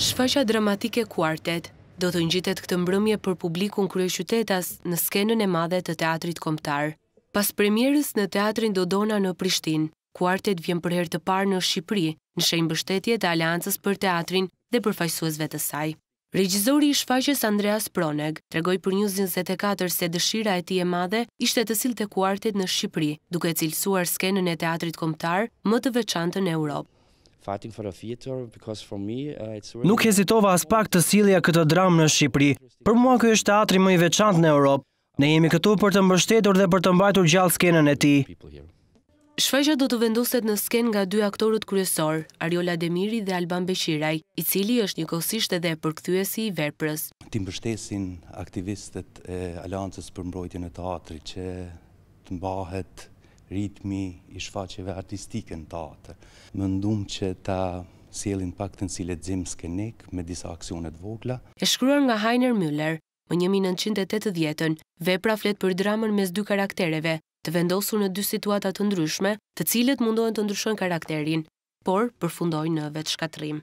Shfaqja dramatike Quartet do të ngjitet këtë mbrëmje për publikun kryeqytetas në skenën e madhe të Teatrit Kombëtar. Pas premierës në Teatrin Dodona në Prishtinë, Quartet vjen për herë të parë në Shqipëri në shenjë bështetje të Aleancës për Teatrin dhe përfaqësuesve të saj. Regjizori i shfaqes Andreas Proneg tregoi për News 24 se dëshira e tij e madhe ishte të sillte kuartet në Shqipëri, duke cilësuar skenën e teatrit kombëtar më të veçantë në Europë for because for me uh, it's really Nuk hezitova as pak të sillja këtë dramë në Shqipëri. Për mua ky është teatri më i veçantë në Europë. Ne jemi këtu për të mbështetur dhe për të mbajtur gjallë skenën e tij. Shfaqja do të venduset në sken nga dy aktorët kryesor, Ariola Demiri dhe Alban Beshiraj, i cili është njëkohësisht edhe përkthyesi i veprës. Ti mbështesin aktivistët e Aleancës për mbrojtjen e teatrit që të mbahet ritmi i shfaqeve artistike në tate. Më ndumë që ta sielin pak të nësile dzim skenik me disa aksionet vogla. E shkruar nga Heiner Müller, më 1980-ën, vepra flet për dramën mes dy karaktereve, të vendosur në dy situatat të ndryshme, të cilet mundohen të ndryshon karakterin, por përfundojnë në vetë shkatrim.